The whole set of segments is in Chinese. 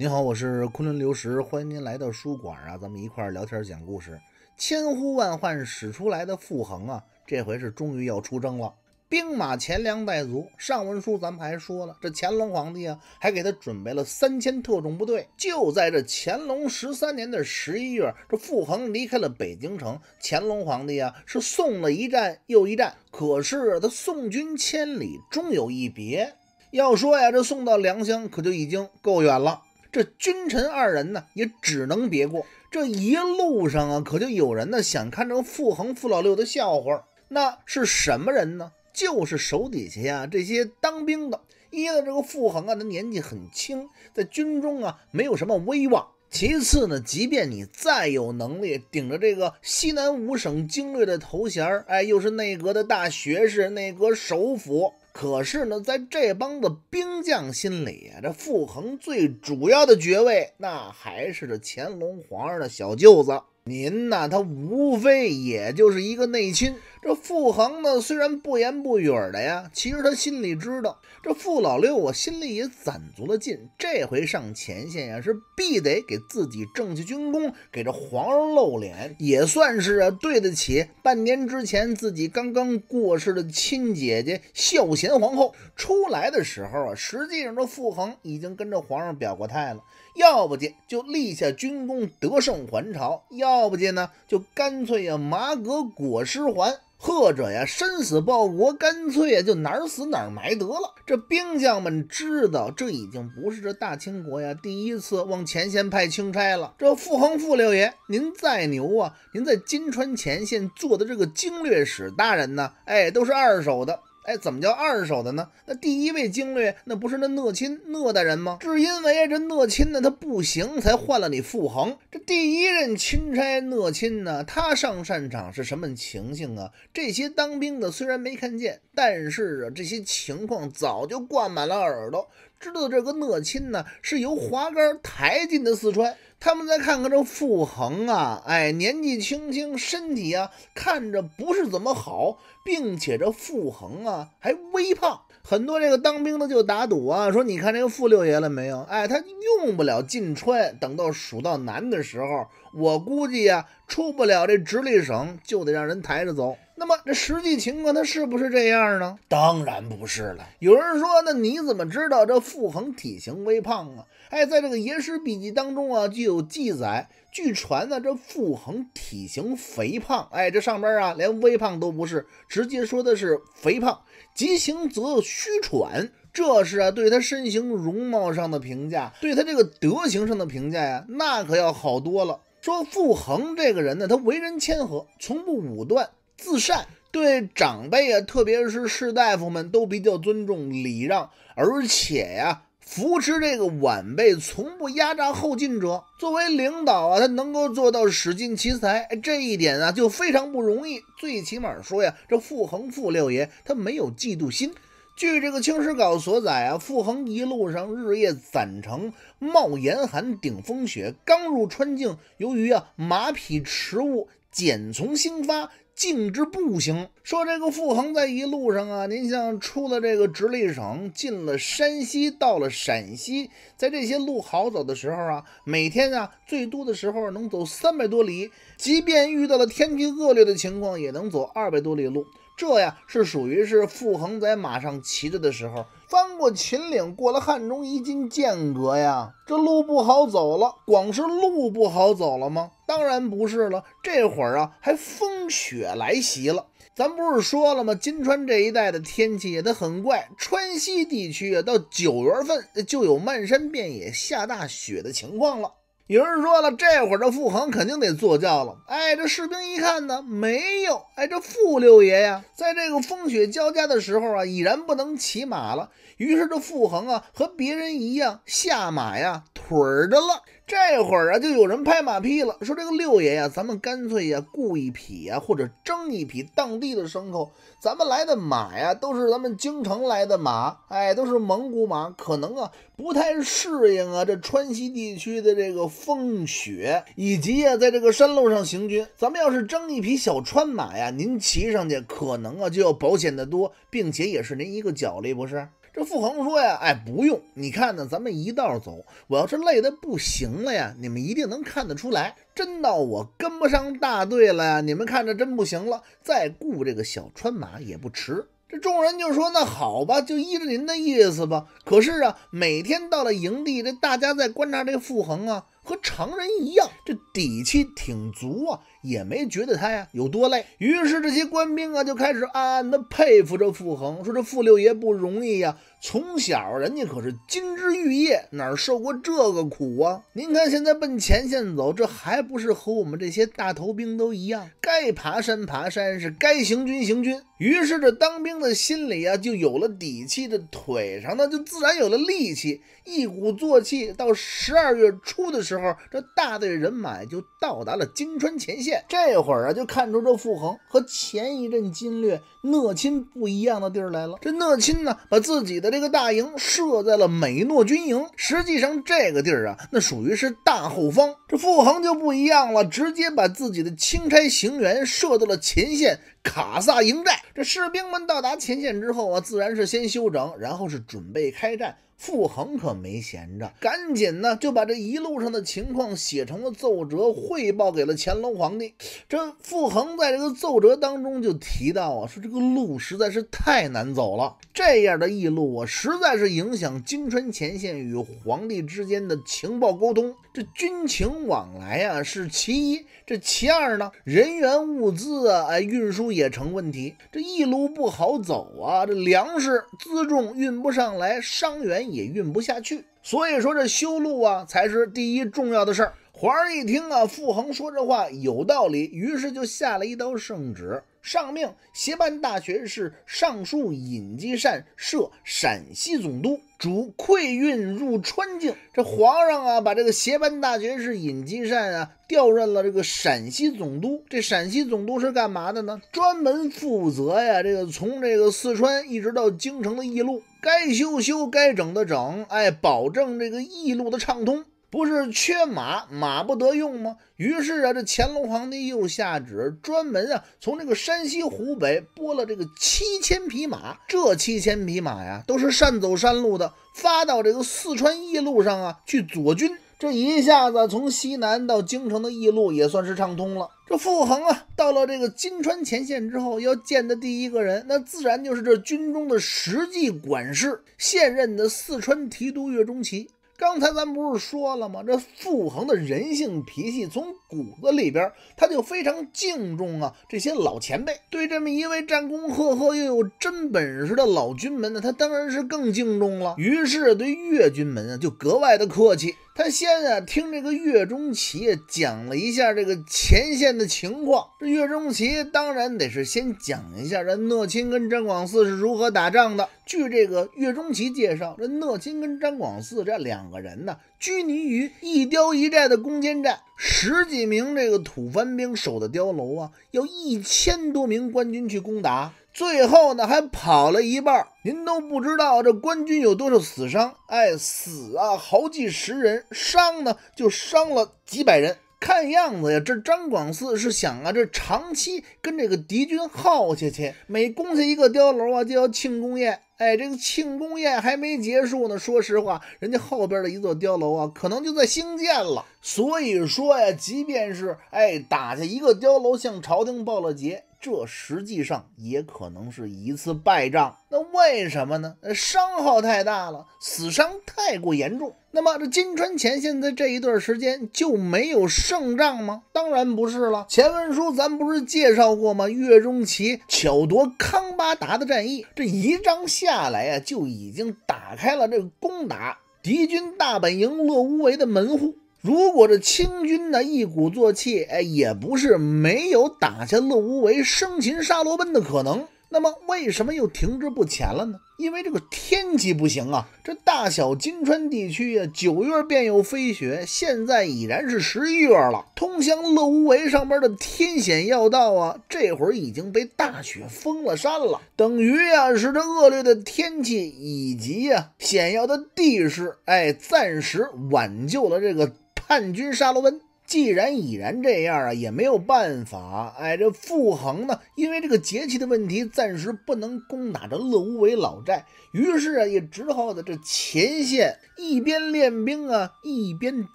您好，我是昆仑流石，欢迎您来到书馆啊，咱们一块儿聊天讲故事。千呼万唤使出来的傅恒啊，这回是终于要出征了，兵马钱粮带足。上文书咱们还说了，这乾隆皇帝啊，还给他准备了三千特种部队。就在这乾隆十三年的十一月，这傅恒离开了北京城。乾隆皇帝啊，是送了一站又一站，可是他送君千里，终有一别。要说呀，这送到良乡，可就已经够远了。这君臣二人呢，也只能别过。这一路上啊，可就有人呢想看这个傅恒傅老六的笑话。那是什么人呢？就是手底下啊这些当兵的。一呢，这个傅恒啊，他年纪很轻，在军中啊没有什么威望。其次呢，即便你再有能力，顶着这个西南五省精锐的头衔，哎，又是内阁的大学士、内阁首辅。可是呢，在这帮子兵将心里啊，这傅恒最主要的爵位，那还是这乾隆皇上的小舅子。您呐，他无非也就是一个内亲。这傅恒呢，虽然不言不语的呀，其实他心里知道，这傅老六，我心里也攒足了劲，这回上前线呀，是必得给自己挣起军功，给这皇上露脸，也算是啊对得起半年之前自己刚刚过世的亲姐姐孝贤皇后。出来的时候啊，实际上这傅恒已经跟着皇上表过态了。要不进就立下军功，得胜还朝；要不进呢，就干脆呀麻革裹尸还，或者呀身死报国，干脆呀就哪儿死哪儿埋得了。这兵将们知道，这已经不是这大清国呀第一次往前线派钦差了。这傅恒、傅六爷，您再牛啊，您在金川前线做的这个经略使大人呢，哎，都是二手的。哎，怎么叫二手的呢？那第一位经略，那不是那讷亲讷大人吗？是因为这讷亲呢他不行，才换了你傅恒。这第一任钦差讷亲呢，他上战场是什么情形啊？这些当兵的虽然没看见，但是啊，这些情况早就挂满了耳朵，知道这个讷亲呢是由滑竿抬进的四川。他们再看看这傅恒啊，哎，年纪轻轻，身体啊看着不是怎么好，并且这傅恒啊还微胖，很多这个当兵的就打赌啊，说你看这个傅六爷了没有？哎，他用不了进川，等到蜀道难的时候，我估计呀出不了这直隶省，就得让人抬着走。那么这实际情况他是不是这样呢？当然不是了。有人说，那你怎么知道这傅恒体型微胖啊？哎，在这个《野史笔记》当中啊，就有记载。据传呢，这傅恒体型肥胖，哎，这上边啊连微胖都不是，直接说的是肥胖。急形则虚喘，这是啊对他身形容貌上的评价，对他这个德行上的评价啊，那可要好多了。说傅恒这个人呢，他为人谦和，从不武断。自善对长辈啊，特别是士大夫们都比较尊重礼让，而且呀，扶持这个晚辈，从不压榨后进者。作为领导啊，他能够做到使尽其才这一点啊，就非常不容易。最起码说呀，这傅恒傅六爷他没有嫉妒心。据这个《青史稿》所载啊，傅恒一路上日夜攒成，冒严寒顶风雪，刚入川境，由于啊马匹迟误，简从兴发。径直步行，说这个傅恒在一路上啊，您像出了这个直隶省，进了山西，到了陕西，在这些路好走的时候啊，每天啊最多的时候能走三百多里，即便遇到了天气恶劣的情况，也能走二百多里路。这呀是属于是傅恒在马上骑着的时候，翻过秦岭，过了汉中，一进剑阁呀，这路不好走了，光是路不好走了吗？当然不是了，这会儿啊，还风雪来袭了。咱不是说了吗？金川这一带的天气也得很怪，川西地区啊，到九月份就有漫山遍野下大雪的情况了。有人说了，这会儿这傅恒肯定得坐轿了。哎，这士兵一看呢，没有。哎，这傅六爷呀，在这个风雪交加的时候啊，已然不能骑马了。于是这傅恒啊，和别人一样下马呀，腿儿的了。这会儿啊，就有人拍马屁了，说这个六爷呀，咱们干脆呀雇一匹啊，或者征一匹当地的牲口，咱们来的马呀都是咱们京城来的马，哎，都是蒙古马，可能啊不太适应啊这川西地区的这个风雪，以及啊在这个山路上行军，咱们要是征一匹小川马呀，您骑上去可能啊就要保险的多，并且也是您一个脚力，不是？这傅恒说呀，哎，不用，你看呢，咱们一道走。我要是累得不行了呀，你们一定能看得出来。真到我跟不上大队了呀，你们看着真不行了，再雇这个小川马也不迟。这众人就说：“那好吧，就依着您的意思吧。”可是啊，每天到了营地，这大家在观察这傅恒啊。和常人一样，这底气挺足啊，也没觉得他呀有多累。于是这些官兵啊，就开始暗暗的佩服着傅恒，说这傅六爷不容易呀。从小人家可是金枝玉叶，哪受过这个苦啊？您看现在奔前线走，这还不是和我们这些大头兵都一样？该爬山爬山，是该行军行军。于是这当兵的心里啊，就有了底气，的腿上呢就自然有了力气，一鼓作气。到十二月初的时候，这大队人马就到达了金川前线。这会儿啊，就看出这傅恒和前一阵金略讷亲不一样的地儿来了。这讷亲呢，把自己的这个大营设在了美诺军营，实际上这个地儿啊，那属于是大后方。这傅恒就不一样了，直接把自己的钦差行辕设到了前线卡萨营寨。这士兵们到达前线之后啊，自然是先休整，然后是准备开战。傅恒可没闲着，赶紧呢就把这一路上的情况写成了奏折，汇报给了乾隆皇帝。这傅恒在这个奏折当中就提到啊，说这个路实在是太难走了，这样的一路啊，实在是影响京城前线与皇帝之间的情报沟通。这军情往来啊是其一，这其二呢，人员物资啊，哎，运输也成问题，这一路不好走啊，这粮食辎重运不上来，伤员也运不下去，所以说这修路啊才是第一重要的事儿。皇上一听啊，傅恒说这话有道理，于是就下了一道圣旨。上命协办大学士尚书尹继善设陕西总督，主馈运入川境。这皇上啊，把这个协办大学士尹继善啊，调任了这个陕西总督。这陕西总督是干嘛的呢？专门负责呀，这个从这个四川一直到京城的驿路，该修修，该整的整，哎，保证这个驿路的畅通。不是缺马，马不得用吗？于是啊，这乾隆皇帝又下旨，专门啊从这个山西、湖北拨了这个七千匹马。这七千匹马呀，都是善走山路的，发到这个四川驿路上啊去左军。这一下子，从西南到京城的驿路也算是畅通了。这傅恒啊，到了这个金川前线之后，要见的第一个人，那自然就是这军中的实际管事，现任的四川提督岳钟琪。刚才咱不是说了吗？这傅恒的人性脾气从。骨子里边，他就非常敬重啊这些老前辈。对这么一位战功赫赫又有真本事的老军门呢，他当然是更敬重了。于是对岳军门啊就格外的客气。他先啊听这个岳中琪讲了一下这个前线的情况。这岳中琪当然得是先讲一下这讷亲跟张广嗣是如何打仗的。据这个岳中琪介绍，这讷亲跟张广嗣这两个人呢。拘泥于一碉一寨的攻坚战，十几名这个吐蕃兵守的碉楼啊，要一千多名官军去攻打，最后呢还跑了一半。您都不知道这官军有多少死伤，哎，死啊好几十人，伤呢就伤了几百人。看样子呀，这张广嗣是想啊，这长期跟这个敌军耗下去，每攻下一个碉楼啊，就要庆功宴。哎，这个庆功宴还没结束呢，说实话，人家后边的一座碉楼啊，可能就在兴建了。所以说呀，即便是哎打下一个碉楼，向朝廷报了捷。这实际上也可能是一次败仗，那为什么呢？呃，伤号太大了，死伤太过严重。那么这金川前线在这一段时间就没有胜仗吗？当然不是了。前文书咱不是介绍过吗？岳钟琪巧夺康巴达的战役，这一仗下来啊，就已经打开了这个攻打敌军大本营乐无为的门户。如果这清军呢一鼓作气，哎，也不是没有打下乐无为、生擒沙罗奔的可能。那么，为什么又停滞不前了呢？因为这个天气不行啊！这大小金川地区呀，九月便有飞雪，现在已然是十一月了。通向乐无为上边的天险要道啊，这会儿已经被大雪封了山了。等于呀，是这恶劣的天气以及呀险要的地势，哎，暂时挽救了这个。叛军沙罗温，既然已然这样啊，也没有办法。哎，这傅恒呢，因为这个节气的问题，暂时不能攻打这乐无为老寨，于是啊，也只好在这前线一边练兵啊，一边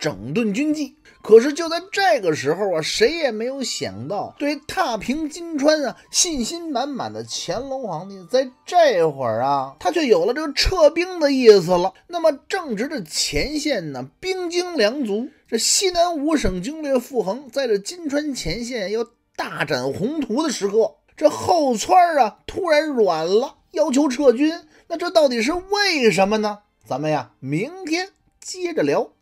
整顿军纪。可是就在这个时候啊，谁也没有想到，对踏平金川啊信心满满的乾隆皇帝，在这会儿啊，他却有了这个撤兵的意思了。那么正值这前线呢，兵精粮足。这西南五省经略傅恒，在这金川前线要大展宏图的时刻，这后川啊突然软了，要求撤军。那这到底是为什么呢？咱们呀，明天接着聊。